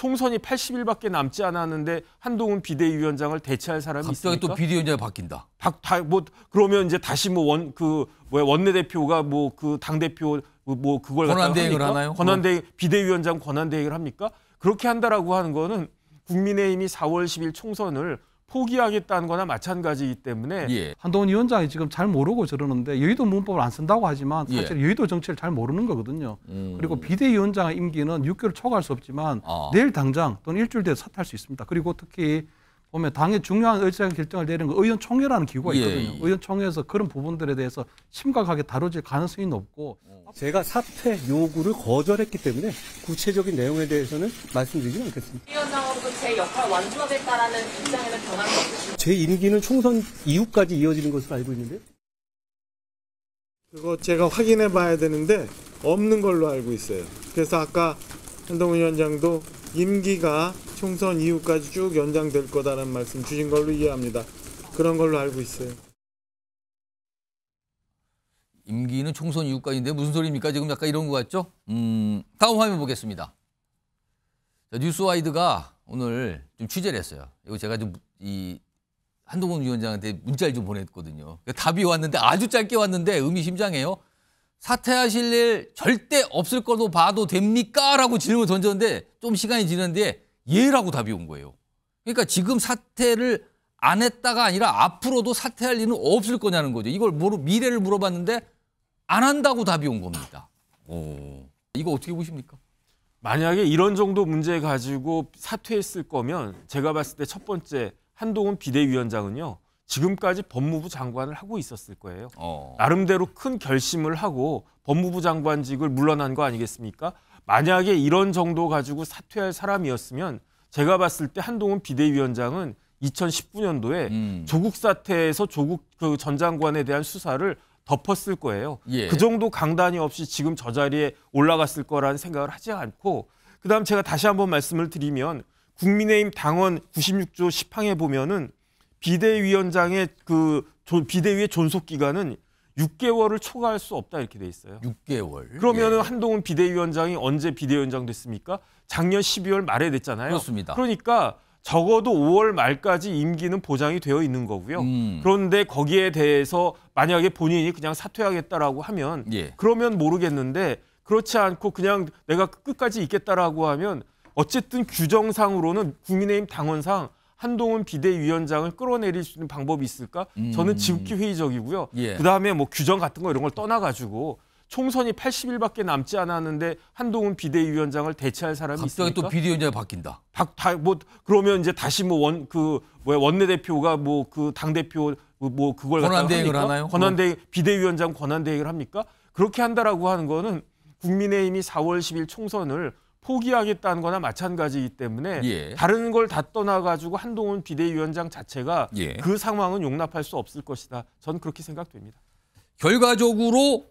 총선이 80일밖에 남지 않았는데 한동훈 비대위원장을 대체할 사람이 갑자기 있습니까? 또 비대위원장이 바뀐다. 박다뭐 그러면 이제 다시 뭐 원그 뭐야 원내대표가 뭐 그 당 대표 뭐 그걸 권한대행을 하나요? 권한대 비대위원장 권한대행을 합니까? 그렇게 한다라고 하는 거는 국민의힘이 4월 10일 총선을 포기하겠다는 거나 마찬가지이기 때문에 예. 한동훈 위원장이 지금 잘 모르고 저러는데 여의도 문법을 안 쓴다고 하지만 예. 사실 예. 여의도 정치를 잘 모르는 거거든요. 음. 그리고 비대위원장 임기는 6개월 초과할 수 없지만 아. 내일 당장 또는 일주일 뒤에 사퇴할 수 있습니다. 그리고 특히 보면 당의 중요한 의사의 결정을 내리는 거 의원총회라는 기구가 예, 있거든요. 예. 의원총회에서 그런 부분들에 대해서 심각하게 다뤄질 가능성이 높고 어. 제가 사퇴 요구를 거절했기 때문에 구체적인 내용에 대해서는 말씀드리지 않겠습니다. 위원장으로서 제 역할 완수하겠다라는 입장에는 변함이 없으신가제 임기는 총선 이후까지 이어지는 것으로 알고 있는데요. 그거 제가 확인해 봐야 되는데 없는 걸로 알고 있어요. 그래서 아까 한동훈 위원장도 임기가 총선 이후까지 쭉 연장될 거다라는 말씀 주신 걸로 이해합니다. 그런 걸로 알고 있어요. 임기는 총선 이후까지인데 무슨 소리입니까? 지금 약간 이런 것 같죠? 음, 다음 화면 보겠습니다. 자, 뉴스와이드가 오늘 좀 취재를 했어요. 이거 제가 좀이 한동훈 위원장한테 문자를 좀 보냈거든요. 답이 왔는데 아주 짧게 왔는데 의미심장해요. 사퇴하실 일 절대 없을 걸로 봐도 됩니까? 라고 질문을 던졌는데 좀 시간이 지났는데 예라고 답이 온 거예요. 그러니까 지금 사퇴를 안 했다가 아니라 앞으로도 사퇴할 일은 없을 거냐는 거죠. 이걸 모르, 미래를 물어봤는데 안 한다고 답이 온 겁니다. 오. 이거 어떻게 보십니까? 만약에 이런 정도 문제 가지고 사퇴했을 거면 제가 봤을 때 첫 번째 한동훈 비대위원장은요. 지금까지 법무부 장관을 하고 있었을 거예요. 어. 나름대로 큰 결심을 하고 법무부 장관직을 물러난 거 아니겠습니까? 만약에 이런 정도 가지고 사퇴할 사람이었으면 제가 봤을 때 한동훈 비대위원장은 2019년도에 음. 조국 사태에서 조국 그 전 장관에 대한 수사를 덮었을 거예요. 예. 그 정도 강단이 없이 지금 저 자리에 올라갔을 거라는 생각을 하지 않고 그다음 제가 다시 한번 말씀을 드리면 국민의힘 당원 96조 10항에 보면은 비대위원장의 그 비대위의 존속 기간은 6개월을 초과할 수 없다 이렇게 돼 있어요. 6개월. 그러면 예. 한동훈 비대위원장이 언제 비대위원장 됐습니까? 작년 12월 말에 됐잖아요. 그렇습니다. 그러니까 적어도 5월 말까지 임기는 보장이 되어 있는 거고요. 음. 그런데 거기에 대해서 만약에 본인이 그냥 사퇴하겠다라고 하면 예. 그러면 모르겠는데 그렇지 않고 그냥 내가 끝까지 있겠다라고 하면 어쨌든 규정상으로는 국민의힘 당원상 한동훈 비대위원장을 끌어내릴 수 있는 방법이 있을까? 음. 저는 지극히 회의적이고요. 예. 그다음에 뭐 규정 같은 거 이런 걸 떠나가지고 총선이 80일밖에 남지 않았는데 한동훈 비대위원장을 대체할 사람이 갑자기 있습니까? 또 비대위원장이 바뀐다. 박, 다, 뭐 그러면 이제 다시 뭐 원 그뭐 원내 그 대표가 뭐 그 당 대표 그 뭐 그걸 권한 대행을 하나요? 권한 대행 비대위원장 권한 대행을 합니까? 그렇게 한다라고 하는 거는 국민의힘이 4월 10일 총선을 포기하겠다는 거나 마찬가지이기 때문에 예. 다른 걸 다 떠나가지고 한동훈 비대위원장 자체가 예. 그 상황은 용납할 수 없을 것이다. 저는 그렇게 생각됩니다. 결과적으로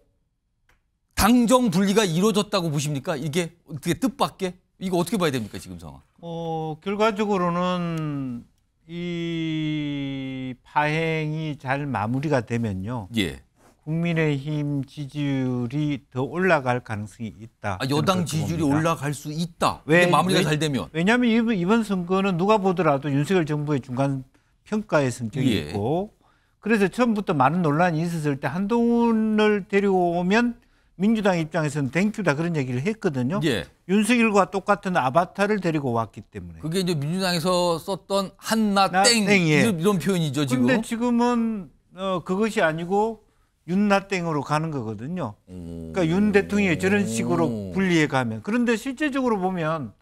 당정 분리가 이루어졌다고 보십니까? 이게 어떻게 뜻밖에? 이거 어떻게 봐야 됩니까 지금 상황? 어 결과적으로는 이 파행이 잘 마무리가 되면요. 예. 국민의힘 지지율이 더 올라갈 가능성이 있다. 아, 여당 지지율이 봅니다. 올라갈 수 있다. 왜 마무리가 왜, 잘 되면? 왜냐하면 이번, 이번 선거는 누가 보더라도 윤석열 정부의 중간 평가의 성격이 예. 있고 그래서 처음부터 많은 논란이 있었을 때 한동훈을 데리고 오면 민주당 입장에서는 땡큐다 그런 얘기를 했거든요. 예. 윤석열과 똑같은 아바타를 데리고 왔기 때문에. 그게 이제 민주당에서 썼던 한나 땡, 예. 이런 표현이죠 지금. 근데 지금은 어, 그것이 아니고 윤나땡으로 가는 거거든요. 그러니까 음. 윤 대통령이 저런 식으로 음. 분리해 가면 그런데 실제적으로 보면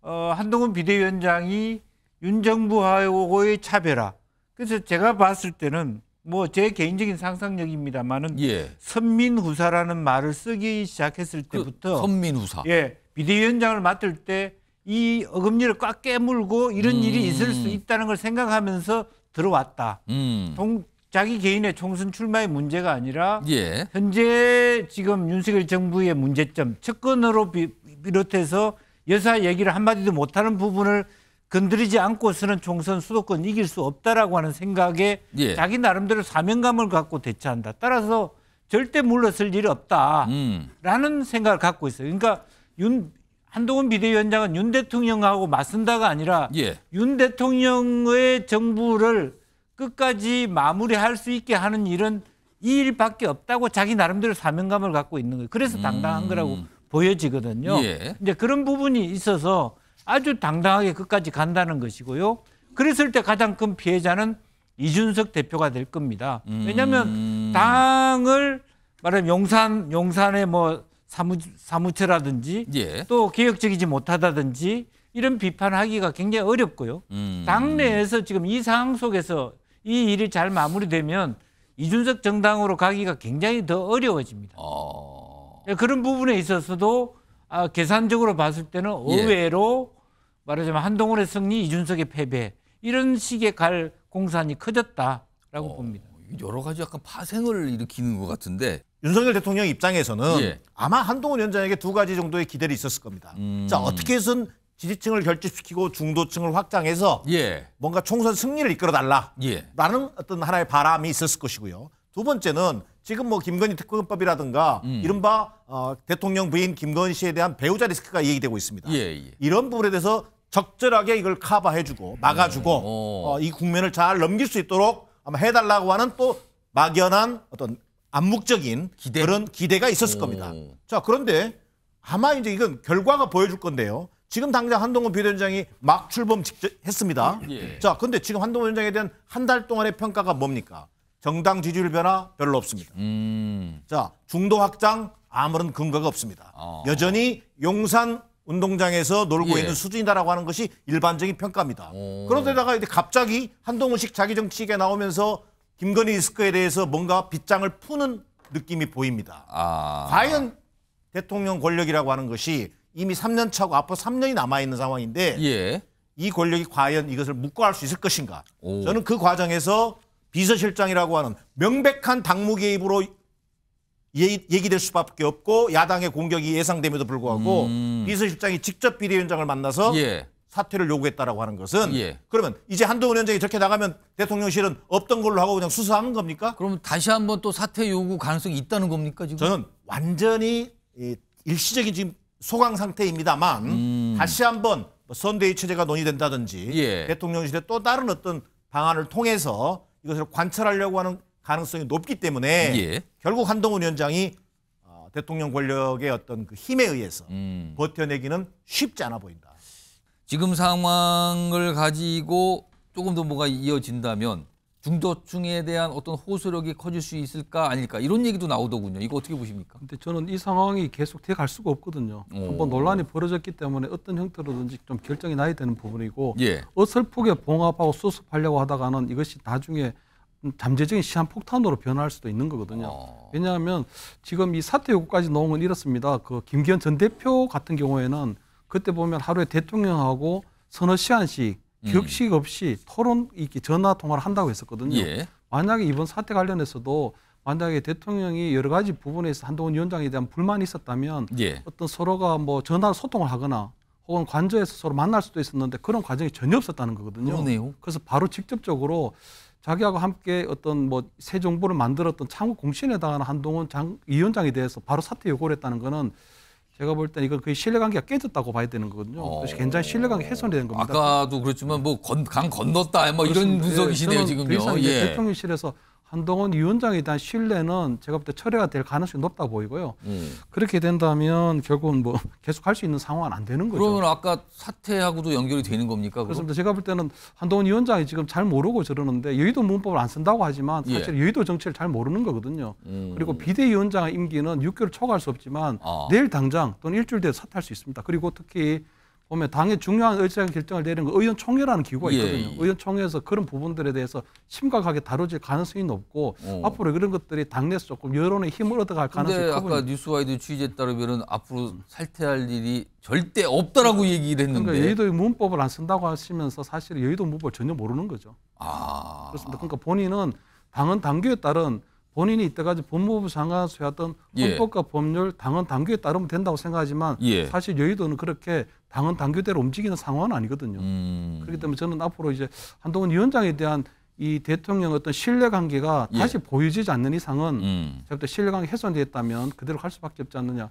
어, 한동훈 비대위원장이 윤 정부하고의 차별화. 그래서 제가 봤을 때는 뭐 제 개인적인 상상력입니다만은 예. 선민후사라는 말을 쓰기 시작했을 그 때부터 그 선민후사. 예. 비대위원장을 맡을 때이 어금니를 꽉 깨물고 이런 음. 일이 있을 수 있다는 걸 생각하면서 들어왔다. 음. 동, 자기 개인의 총선 출마의 문제가 아니라 예. 현재 지금 윤석열 정부의 문제점 측근으로 비, 롯해서 여사 얘기를 한마디도 못하는 부분을 건드리지 않고서는 총선 수도권 이길 수 없다라고 하는 생각에 예. 자기 나름대로 사명감을 갖고 대처한다. 따라서 절대 물러설 일이 없다라는 음. 생각을 갖고 있어요. 그러니까 윤 한동훈 비대위원장은 윤 대통령하고 맞선다가 아니라 예. 윤 대통령의 정부를 끝까지 마무리할 수 있게 하는 일은 이 일밖에 없다고 자기 나름대로 사명감을 갖고 있는 거예요. 그래서 음. 당당한 음. 거라고 보여지거든요. 예. 이제 그런 부분이 있어서 아주 당당하게 끝까지 간다는 것이고요. 그랬을 때 가장 큰 피해자는 이준석 대표가 될 겁니다. 음. 왜냐하면 당을 말하면 용산 용산의 뭐 사무 사무처라든지 예. 또 개혁적이지 못하다든지 이런 비판하기가 굉장히 어렵고요. 음. 당내에서 지금 이 상황 속에서 이 일이 잘 마무리되면 이준석 정당으로 가기가 굉장히 더 어려워집니다. 어... 예, 그런 부분에 있어서도 아, 계산적으로 봤을 때는 예. 의외로 예. 말하자면 한동훈의 승리, 이준석의 패배 이런 식의 갈 공산이 커졌다라고 어... 봅니다. 여러 가지 약간 파생을 일으키는 것 같은데 윤석열 대통령 입장에서는 예. 아마 한동훈 위원장에게 두 가지 정도의 기대를 있었을 겁니다. 음... 자 어떻게 해 지지층을 결집시키고 중도층을 확장해서 예. 뭔가 총선 승리를 이끌어달라. 예. 라는 어떤 하나의 바람이 있었을 것이고요. 두 번째는 지금 뭐 김건희 특검법이라든가 음. 이른바 어, 대통령 부인 김건희 씨에 대한 배우자 리스크가 얘기되고 있습니다. 예예. 예. 이런 부분에 대해서 적절하게 이걸 커버해주고 막아주고 음. 어, 이 국면을 잘 넘길 수 있도록 아마 해달라고 하는 또 막연한 어떤 암묵적인 기대? 그런 기대가 있었을 오. 겁니다. 자 그런데 아마 이제 이건 결과가 보여줄 건데요. 지금 당장 한동훈 비대위원장이 막 출범 직접 했습니다. 예. 자, 근데 지금 한동훈 위원장에 대한 한 달 동안의 평가가 뭡니까? 정당 지지율 변화 별로 없습니다. 음. 자, 중도 확장 아무런 근거가 없습니다. 어. 여전히 용산 운동장에서 놀고 예. 있는 수준이다라고 하는 것이 일반적인 평가입니다. 오. 그런데다가 이제 갑자기 한동훈식 자기 정치가 나오면서 김건희 리스크에 대해서 뭔가 빗장을 푸는 느낌이 보입니다. 아. 과연 대통령 권력이라고 하는 것이 이미 3년 차고 앞으로 3년이 남아 있는 상황인데 예. 이 권력이 과연 이것을 묵과할 수 있을 것인가? 오. 저는 그 과정에서 비서실장이라고 하는 명백한 당무 개입으로 예, 얘기될 수밖에 없고 야당의 공격이 예상됨에도 불구하고 음. 비서실장이 직접 비대위원장을 만나서 예. 사퇴를 요구했다라고 하는 것은 예. 그러면 이제 한동훈 위원장이 저렇게 나가면 대통령실은 없던 걸로 하고 그냥 수사하는 겁니까? 그러면 다시 한번 또 사퇴 요구 가능성이 있다는 겁니까 지금? 저는 완전히 일시적인 지금 소강 상태입니다만 음. 다시 한번 뭐 선대위 체제가 논의된다든지 예. 대통령실의 또 다른 어떤 방안을 통해서 이것을 관철하려고 하는 가능성이 높기 때문에 예. 결국 한동훈 위원장이 어, 대통령 권력의 어떤 그 힘에 의해서 음. 버텨내기는 쉽지 않아 보인다. 지금 상황을 가지고 조금 더 뭐가 이어진다면 중도층에 대한 어떤 호소력이 커질 수 있을까 아닐까 이런 얘기도 나오더군요. 이거 어떻게 보십니까? 근데 저는 이 상황이 계속 돼갈 수가 없거든요. 한번 논란이 벌어졌기 때문에 어떤 형태로든지 좀 결정이 나야 되는 부분이고 예. 어설프게 봉합하고 수습하려고 하다가는 이것이 나중에 잠재적인 시한폭탄으로 변할 수도 있는 거거든요. 어. 왜냐하면 지금 이사태 요구까지 나은건 이렇습니다. 그 김기현 전 대표 같은 경우에는 그때 보면 하루에 대통령하고 서너 시간씩 음. 격식 없이 토론 이렇게 전화 통화를 한다고 했었거든요. 예. 만약에 이번 사태 관련해서도 만약에 대통령이 여러 가지 부분에서 한동훈 위원장에 대한 불만이 있었다면 예. 어떤 서로가 뭐전화 소통을 하거나 혹은 관저에서 서로 만날 수도 있었는데 그런 과정이 전혀 없었다는 거거든요. 그러네요. 그래서 바로 직접적으로 자기하고 함께 어떤 뭐 새 정부를 만들었던 창국 공신에 당한 한동훈 장, 위원장에 대해서 바로 사퇴 요구를 했다는 거는 제가 볼땐 이건 그의 신뢰관계가 깨졌다고 봐야 되는 거거든요. 어... 그래서 굉장히 신뢰관계 훼손이 된 겁니다. 아까도 그렇지만 뭐강 건넜다 뭐 그렇습니다. 이런 예, 분석이시네요 예, 지금요. 예. 대통령실에서 한동훈 위원장에 대한 신뢰는 제가 볼 때 철회가 될 가능성이 높다 보이고요. 음. 그렇게 된다면 결국은 뭐 계속 할 수 있는 상황은 안 되는 거죠. 그러면 아까 사퇴하고도 연결이 되는 겁니까? 그렇습니다. 제가 볼 때는 한동훈 위원장이 지금 잘 모르고 저러는데 여의도 문법을 안 쓴다고 하지만 예. 사실 예. 여의도 정치를 잘 모르는 거거든요. 음. 그리고 비대위원장의 임기는 6개월 초과할 수 없지만 아. 내일 당장 또는 일주일 뒤에 사퇴할 수 있습니다. 그리고 특히 보면 당의 중요한 의사의 결정을 내리는 건 의원총회라는 기구가 예, 있거든요. 예. 의원총회에서 그런 부분들에 대해서 심각하게 다뤄질 가능성이 높고 어. 앞으로 그런 것들이 당내에서 조금 여론의 힘을 얻어갈 가능성이 크고 아까 뉴스와이드 취재에 따르면 앞으로 살퇴할 일이 절대 없다라고 얘기를 했는데 그러니까 여의도 문법을 안 쓴다고 하시면서 사실 여의도 문법을 전혀 모르는 거죠. 아. 그렇습니다. 그러니까 본인은 당은 당규에 따른 본인이 이때까지 법무부 장관으로서 해던 예. 헌법과 예. 법률, 당헌 당규에 따르면 된다고 생각하지만 예. 사실 여의도는 그렇게 당헌 당규대로 움직이는 상황은 아니거든요. 음. 그렇기 때문에 저는 앞으로 이제 한동훈 위원장에 대한 이 대통령 어떤 신뢰 관계가 예. 다시 보여지지 않는 이상은 음. 제가 신뢰 관계 훼손됐다면 그대로 갈 수밖에 없지 않느냐